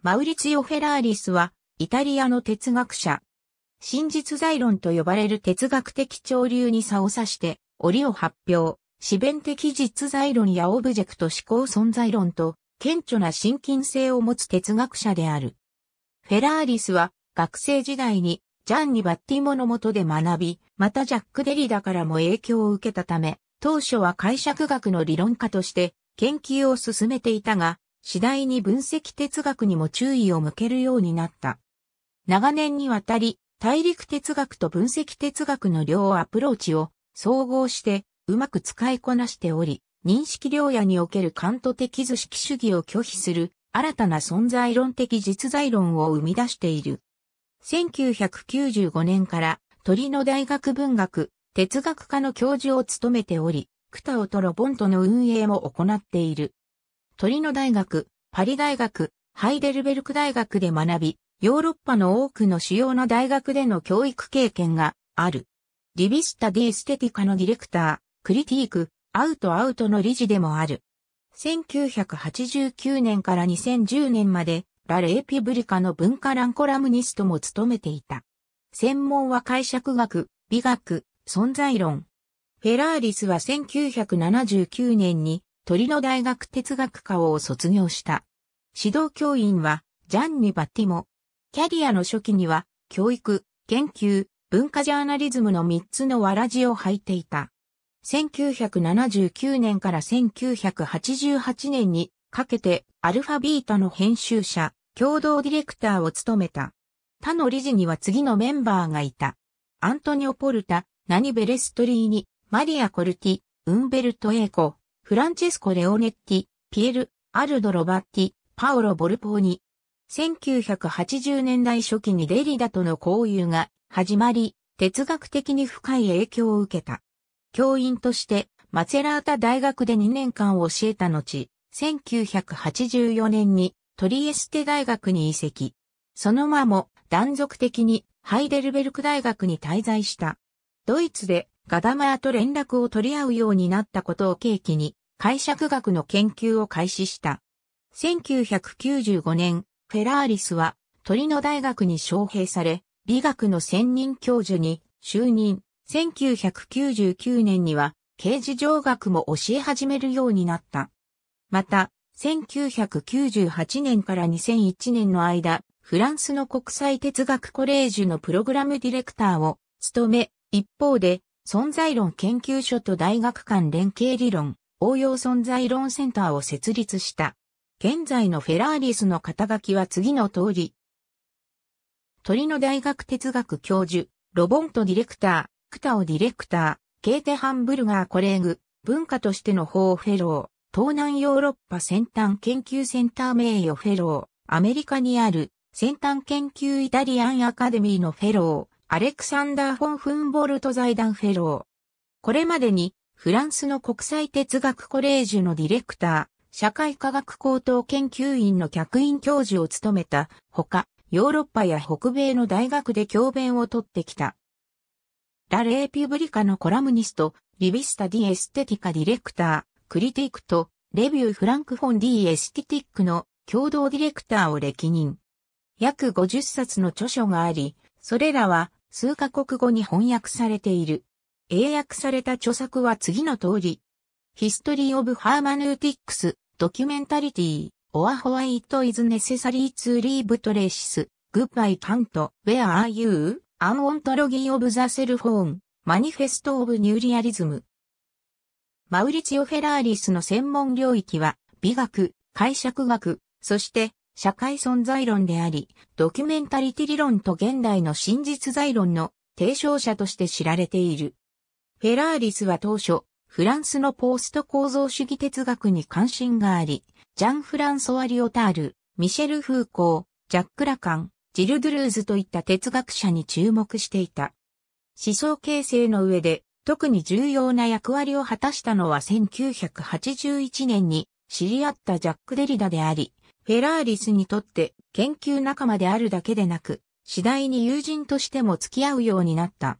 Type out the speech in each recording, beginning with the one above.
マウリツィオ・フェラーリスは、イタリアの哲学者。真実在論と呼ばれる哲学的潮流に差を指して、折を発表、思弁的実在論やオブジェクト思考存在論と、顕著な親近性を持つ哲学者である。フェラーリスは、学生時代に、ジャンニ・バッティモの下で学び、またジャック・デリダからも影響を受けたため、当初は解釈学の理論家として、研究を進めていたが、次第に分析哲学にも注意を向けるようになった。長年にわたり、大陸哲学と分析哲学の両アプローチを総合してうまく使いこなしており、認識領野におけるカント的図式主義を拒否する新たな存在論的実在論を生み出している。1995年から鳥の大学文学、哲学科の教授を務めており、クタオとロボントの運営も行っている。トリノ大学、パリ大学、ハイデルベルク大学で学び、ヨーロッパの多くの主要な大学での教育経験がある。リビスタ・ディ・ステティカのディレクター、クリティーク、アウト・アウトの理事でもある。1989年から2010年まで、ラ・レエピブリカの文化ランコラムニストも務めていた。専門は解釈学、美学、存在論。フェラーリスは1979年に鳥の大学哲学科を卒業した。指導教員は、ジャンニ・バッティモ。キャリアの初期には、教育、研究、文化ジャーナリズムの3つのわらじを履いていた。1979年から1988年にかけてアルファビータの編集者、共同ディレクターを務めた。他の理事には次のメンバーがいた。アントニオ・ポルタ、ナニベレストリーニ、マリア・コルティ、ウンベルト・エーコ、フランチェスコ・レオネッティ、ピエル、アルド・ロバッティ、パオロ・ボルポーニ。1980年代初期にデリダとの交友が始まり、哲学的に深い影響を受けた。教員として、マツェラータ大学で2年間教えた後、1984年にトリエステ大学に移籍。その間も断続的にハイデルベルク大学に滞在した。ドイツでガダマーと連絡を取り合うようになったことを契機に、解釈学の研究を開始した。1995年、フェラーリスはトリノ大学に招聘され、美学の専任教授に就任。1999年には、刑事上学も教え始めるようになった。また、1998年から2001年の間、フランスの国際哲学コレージュのプログラムディレクターを務め、一方で、存在論研究所と大学間連携理論、応用存在論センターを設立した。現在のフェラーリスの肩書きは次の通り。鳥の大学哲学教授、ロボントディレクター、クタオディレクター、ケーテハンブルガーコレーグ、文化としての法フェロー、東南ヨーロッパ先端研究センター名誉フェロー、アメリカにある先端研究イタリアンアカデミーのフェロー、アレクサンダー・フォン・フンボルト財団フェロー。これまでにフランスの国際哲学コレージュのディレクター、社会科学高等研究院の客員教授を務めたほか、ヨーロッパや北米の大学で教鞭をとってきた。ラ・レーピュブリカのコラムニスト、リビスタ・ディ・エステティカ・ディレクター、クリティックと、レビュー・フランク・フォン・ディ・エスティティックの共同ディレクターを歴任。約50冊の著書があり、それらは数カ国語に翻訳されている。英訳された著作は次の通り。History of Hermeneutics, Documentarity, or Why It is Necessary to Leave Traces, Goodbye Kant, Where Are You? An Ontology of the Cell Phone, Manifesto of New Realism。マウリチオ・フェラーリスの専門領域は、美学、解釈学、そして社会存在論であり、ドキュメンタリティ理論と現代の真実在論の提唱者として知られている。フェラーリスは当初、フランスのポースト構造主義哲学に関心があり、ジャン・フランソワ・リオタール、ミシェル・フーコー、ジャック・ラカン、ジル・ドゥルーズといった哲学者に注目していた。思想形成の上で、特に重要な役割を果たしたのは1981年に知り合ったジャック・デリダであり、フェラーリスにとって研究仲間であるだけでなく、次第に友人としても付き合うようになった。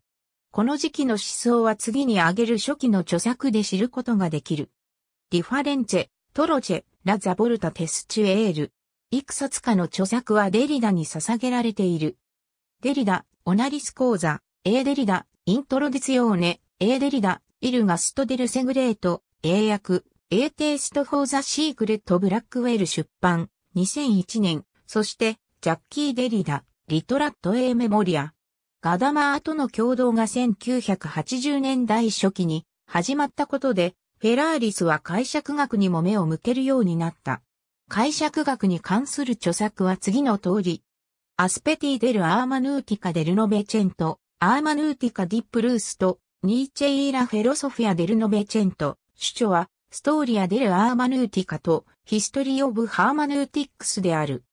この時期の思想は次に挙げる初期の著作で知ることができる。リファレンチェ、トロチェ、ラ・ザ・ボルタ・テスチュエール。いくつかの著作はデリダに捧げられている。デリダ、オナリス講座、エーデリダ、イントロディツヨーネ、エーデリダ、イルガストデルセグレート、英訳、エーテイスト・フォー・ザ・シークレット・ブラックウェル出版、2001年、そして、ジャッキー・デリダ、リトラット・エー・メモリア、ガダマーとの共同が1980年代初期に始まったことで、フェラーリスは解釈学にも目を向けるようになった。解釈学に関する著作は次の通り。アスペティ・デル・アーマヌーティカ・デルノベチェント、アーマヌーティカ・ディ・ップルースと、ニーチェ・イーラ・フェロソフィア・デルノベチェント、主著は、ストーリア・デル・アーマヌーティカと、ヒストリー・オブ・ハーマヌーティックスである。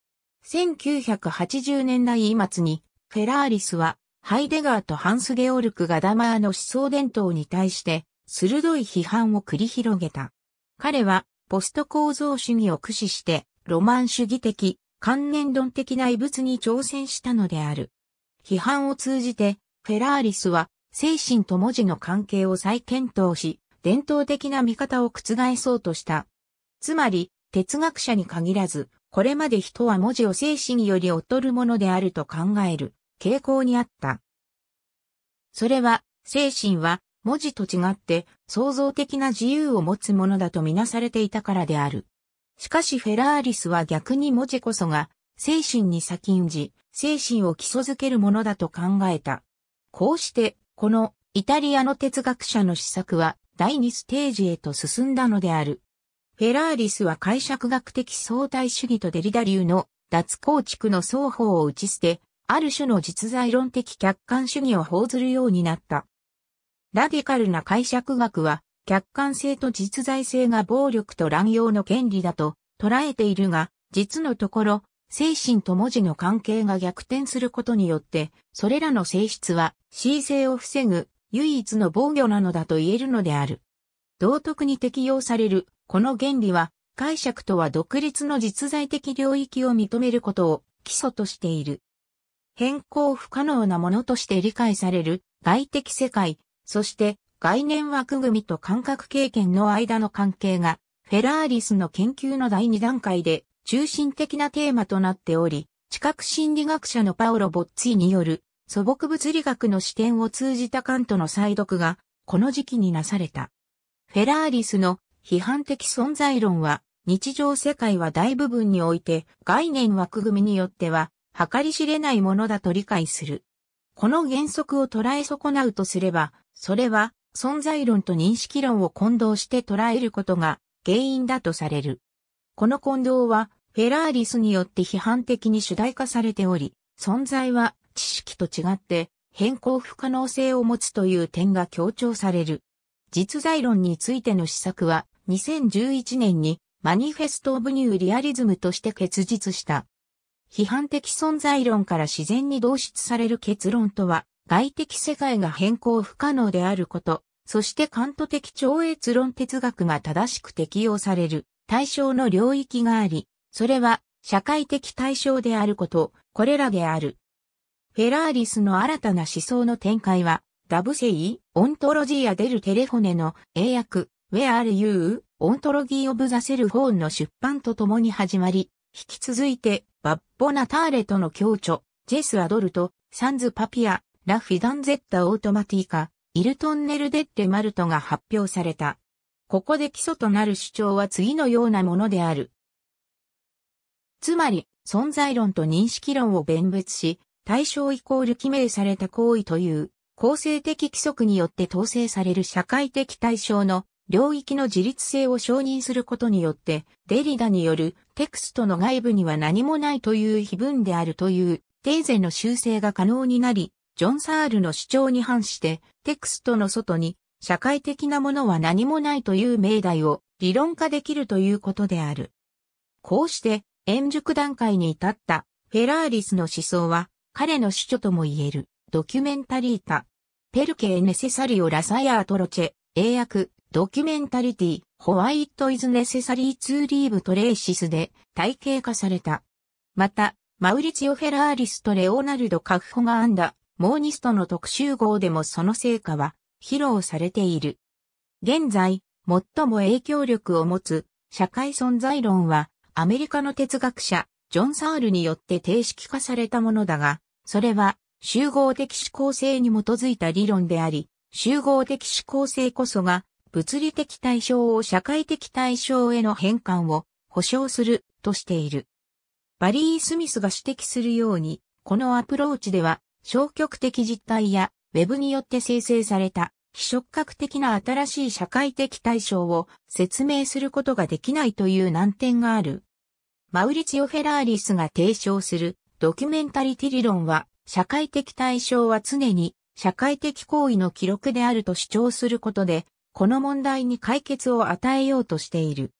1980年代末に、フェラーリスは、ハイデガーとハンス・ゲオルク・ガダマーの思想伝統に対して、鋭い批判を繰り広げた。彼は、ポスト構造主義を駆使して、ロマン主義的、観念論的な異物に挑戦したのである。批判を通じて、フェラーリスは、精神と文字の関係を再検討し、伝統的な見方を覆そうとした。つまり、哲学者に限らず、これまで人は文字を精神より劣るものであると考える傾向にあった。それは、精神は文字と違って創造的な自由を持つものだとみなされていたからである。しかしフェラーリスは逆に文字こそが精神に先んじ、精神を基礎づけるものだと考えた。こうして、このイタリアの哲学者の施策は第二ステージへと進んだのである。フェラーリスは解釈学的相対主義とデリダ流の脱構築の双方を打ち捨て、ある種の実在論的客観主義を報ずるようになった。ラディカルな解釈学は、客観性と実在性が暴力と乱用の権利だと捉えているが、実のところ、精神と文字の関係が逆転することによって、それらの性質は、恣意性を防ぐ、唯一の防御なのだと言えるのである。道徳に適用される、この原理は、解釈とは独立の実在的領域を認めることを基礎としている。変更不可能なものとして理解される外的世界、そして概念枠組みと感覚経験の間の関係が、フェラーリスの研究の第2段階で中心的なテーマとなっており、知覚心理学者のパオロ・ボッツィによる素朴物理学の視点を通じたカントの再読が、この時期になされた。フェラーリスの批判的存在論は、日常世界は大部分において概念枠組みによっては計り知れないものだと理解する。この原則を捉え損なうとすれば、それは存在論と認識論を混同して捉えることが原因だとされる。この混同はフェラーリスによって批判的に主題化されており、存在は知識と違って変更不可能性を持つという点が強調される。実在論についての施策は2011年にマニフェスト・オブ・ニュー・リアリズムとして結実した。批判的存在論から自然に導出される結論とは、外的世界が変更不可能であること、そしてカント的超越論哲学が正しく適用される対象の領域があり、それは社会的対象であること、これらである。フェラーリスの新たな思想の展開は、ダブセイ、オントロジーアデルテレフォネの英訳、Where Are You? オントロギー・オブ・ザ・セルフォーンの出版とともに始まり、引き続いてバッボナターレとの共著、ジェス・アドルト、サンズ・パピア、ラ・フィダンゼッタ・オートマティーカ、イルトンネル・デッテ・マルトが発表された。ここで基礎となる主張は次のようなものである。つまり、存在論と認識論を弁別し、対象イコール記名された行為という、構成的規則によって統制される社会的対象の領域の自立性を承認することによって、デリダによるテクストの外部には何もないという非分であるというテーゼの修正が可能になり、ジョン・サールの主張に反して、テクストの外に社会的なものは何もないという命題を理論化できるということである。こうして、円熟段階に至ったフェラーリスの思想は、彼の主張とも言えるドキュメンタリータ。ペルケネセサリオ・ラサヤートロチェ、英訳、ドキュメンタリティ、ホワイトイズネセサリーツーリーブトレーシスで体系化された。また、マウリチオ・フェラーリスとレオナルド・カフホが編んだ、モーニストの特集号でもその成果は披露されている。現在、最も影響力を持つ社会存在論は、アメリカの哲学者、ジョン・サールによって定式化されたものだが、それは集合的思考性に基づいた理論であり、集合的思考性こそが物理的対象を社会的対象への変換を保障するとしている。バリー・スミスが指摘するように、このアプローチでは消極的実態やウェブによって生成された非触覚的な新しい社会的対象を説明することができないという難点がある。マウリチオ・フェラーリスが提唱するドキュメンタリティ理論は、社会的対象は常に社会的行為の記録であると主張することで、この問題に解決を与えようとしている。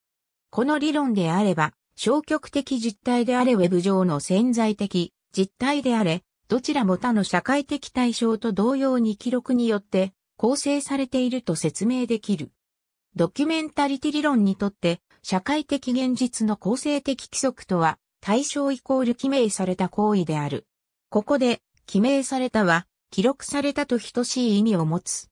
この理論であれば、消極的実態であれウェブ上の潜在的実態であれ、どちらも他の社会的対象と同様に記録によって構成されていると説明できる。ドキュメンタリティ理論にとって、社会的現実の構成的規則とは、対象イコール記名された行為である。ここで、記名されたは、記録されたと等しい意味を持つ。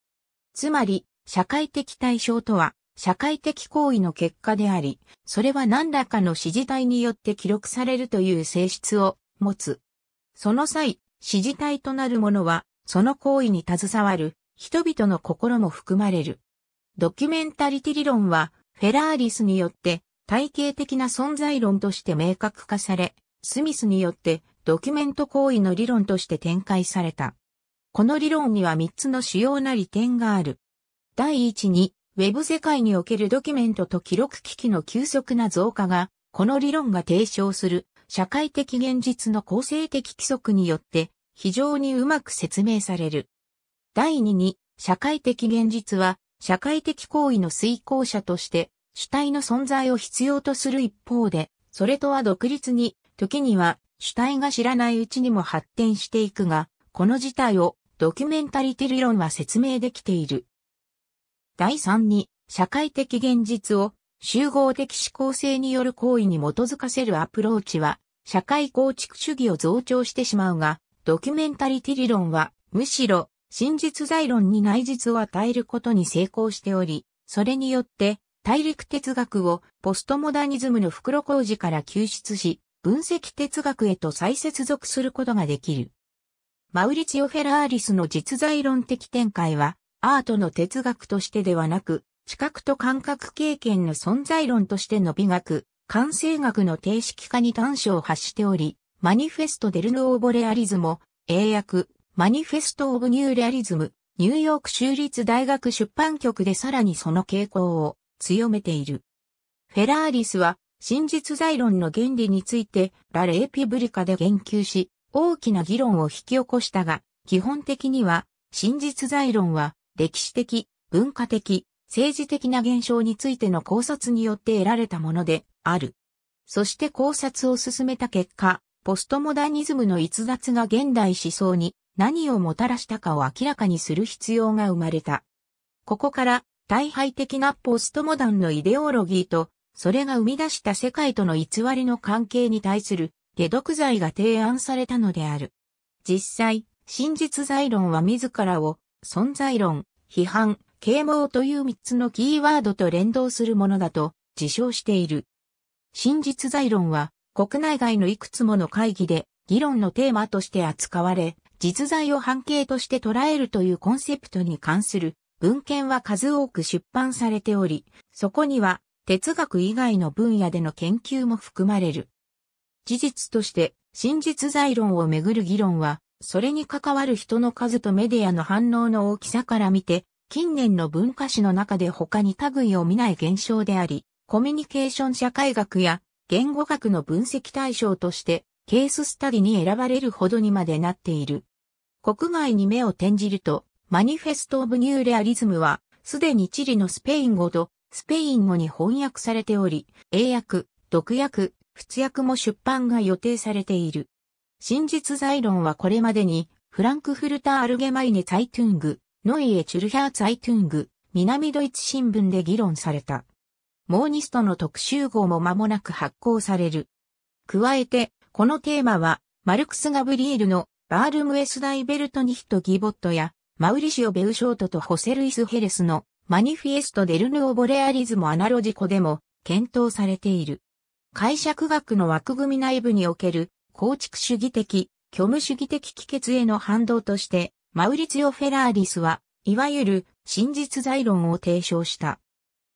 つまり、社会的対象とは、社会的行為の結果であり、それは何らかの指示体によって記録されるという性質を持つ。その際、指示体となるものは、その行為に携わる人々の心も含まれる。ドキュメンタリティ理論は、フェラーリスによって体系的な存在論として明確化され、スミスによってドキュメント行為の理論として展開された。この理論には3つの主要な利点がある。第一に、ウェブ世界におけるドキュメントと記録機器の急速な増加が、この理論が提唱する社会的現実の構成的規則によって非常にうまく説明される。第二に、社会的現実は社会的行為の遂行者として主体の存在を必要とする一方で、それとは独立に、時には主体が知らないうちにも発展していくが、この事態をドキュメンタリティ理論は説明できている。第3に、社会的現実を集合的思考性による行為に基づかせるアプローチは、社会構築主義を増長してしまうが、ドキュメンタリティ理論は、むしろ、真実在論に内実を与えることに成功しており、それによって、大陸哲学をポストモダニズムの袋工事から救出し、分析哲学へと再接続することができる。マウリチオ・フェラーリスの実在論的展開は、アートの哲学としてではなく、知覚と感覚経験の存在論としての美学、感性学の定式化に端緒を発しており、マニフェストデルノーボレアリズム、英訳、マニフェストオブニューレアリズム、ニューヨーク州立大学出版局でさらにその傾向を強めている。フェラーリスは真実在論の原理についてラレーピブリカで言及し、大きな議論を引き起こしたが、基本的には真実在論は歴史的、文化的、政治的な現象についての考察によって得られたものである。そして考察を進めた結果、ポストモダニズムの逸脱が現代思想に何をもたらしたかを明らかにする必要が生まれた。ここから大敗的なポストモダンのイデオロギーと、それが生み出した世界との偽りの関係に対する解毒剤が提案されたのである。実際、真実在論は自らを存在論、批判、啓蒙という3つのキーワードと連動するものだと自称している。真実在論は国内外のいくつもの会議で議論のテーマとして扱われ、実在を半径として捉えるというコンセプトに関する文献は数多く出版されており、そこには哲学以外の分野での研究も含まれる。事実として真実在論をめぐる議論はそれに関わる人の数とメディアの反応の大きさから見て、近年の文化史の中で他に類を見ない現象であり、コミュニケーション社会学や言語学の分析対象としてケーススタディに選ばれるほどにまでなっている。国外に目を転じると、マニフェスト・オブ・ニューレアリズムは、すでに地理のスペイン語とスペイン語に翻訳されており、英訳、読訳、仏訳も出版が予定されている。真実在論はこれまでに、フランクフルター・アルゲマイネ・ツァイトゥング、ノイエ・チュルヒャー・ツァイトゥング、南ドイツ新聞で議論された。モーニストの特集号も間もなく発行される。加えて、このテーマは、マルクス・ガブリエルのバールムエス・ダイベルト・ニヒト・ギボットや、マウリシオ・ベウショートとホセルイス・ヘレスのマニフィエスト・デルヌ・オボレアリズム・アナロジコでも検討されている。解釈学の枠組み内部における構築主義的、虚無主義的帰結への反動として、マウリツィオ・フェラーリスは、いわゆる真実在論を提唱した。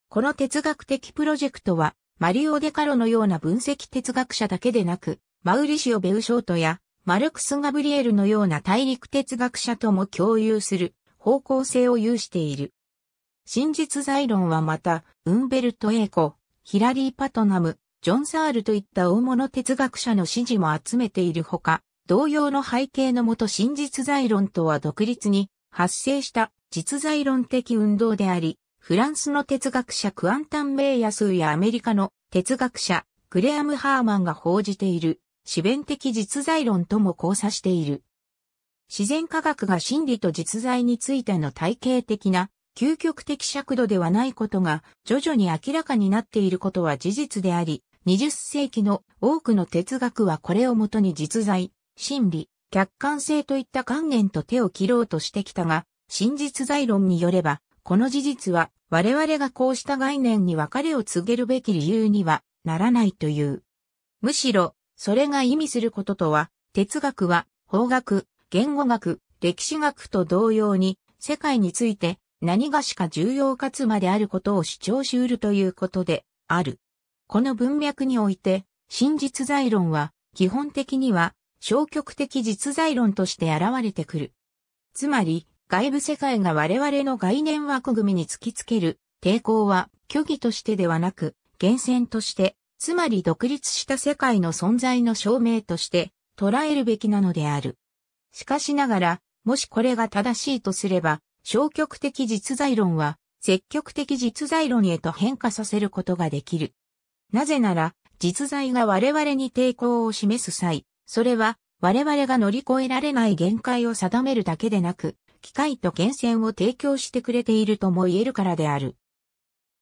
この哲学的プロジェクトは、マリオ・デカロのような分析哲学者だけでなく、マウリシオ・ベウショートや、マルクス・ガブリエルのような大陸哲学者とも共有する方向性を有している。真実在論はまた、ウンベルト・エーコ、ヒラリー・パトナム、ジョン・サールといった大物哲学者の支持も集めているほか、同様の背景のもと真実在論とは独立に発生した実在論的運動であり、フランスの哲学者クアンタン・メイヤスーやアメリカの哲学者グレアム・ハーマンが報じている、自弁的実在論とも交差している。自然科学が真理と実在についての体系的な究極的尺度ではないことが徐々に明らかになっていることは事実であり、20世紀の多くの哲学はこれをもとに実在、真理、客観性といった観念と手を切ろうとしてきたが、真実在論によれば、この事実は我々がこうした概念に別れを告げるべき理由にはならないという。むしろ、それが意味することとは、哲学は法学、言語学、歴史学と同様に、世界について何がしか重要かつまであることを主張し得るということである。この文脈において、真実在論は、基本的には、消極的実在論として現れてくる。つまり、外部世界が我々の概念枠組みに突きつける抵抗は虚偽としてではなく、厳選として、つまり独立した世界の存在の証明として捉えるべきなのである。しかしながら、もしこれが正しいとすれば、消極的実在論は積極的実在論へと変化させることができる。なぜなら、実在が我々に抵抗を示す際、それは我々が乗り越えられない限界を定めるだけでなく、機械と源泉を提供してくれているとも言えるからである。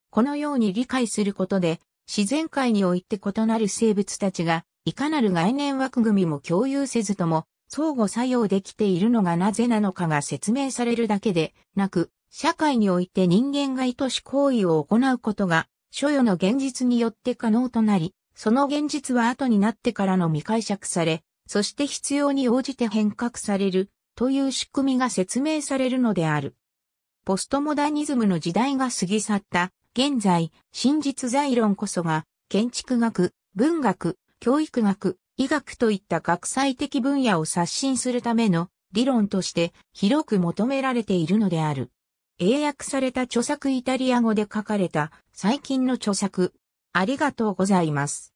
このように理解することで、自然界において異なる生物たちが、いかなる概念枠組みも共有せずとも、相互作用できているのがなぜなのかが説明されるだけでなく、社会において人間が意図し行為を行うことが所与の現実によって可能となり、その現実は後になってからの未解釈され、そして必要に応じて変革されるという仕組みが説明されるのである。ポストモダニズムの時代が過ぎ去った現在、真実在論こそが建築学、文学、教育学、医学といった学際的分野を刷新するための理論として広く求められているのである。英訳された著作イタリア語で書かれた最近の著作。ありがとうございます。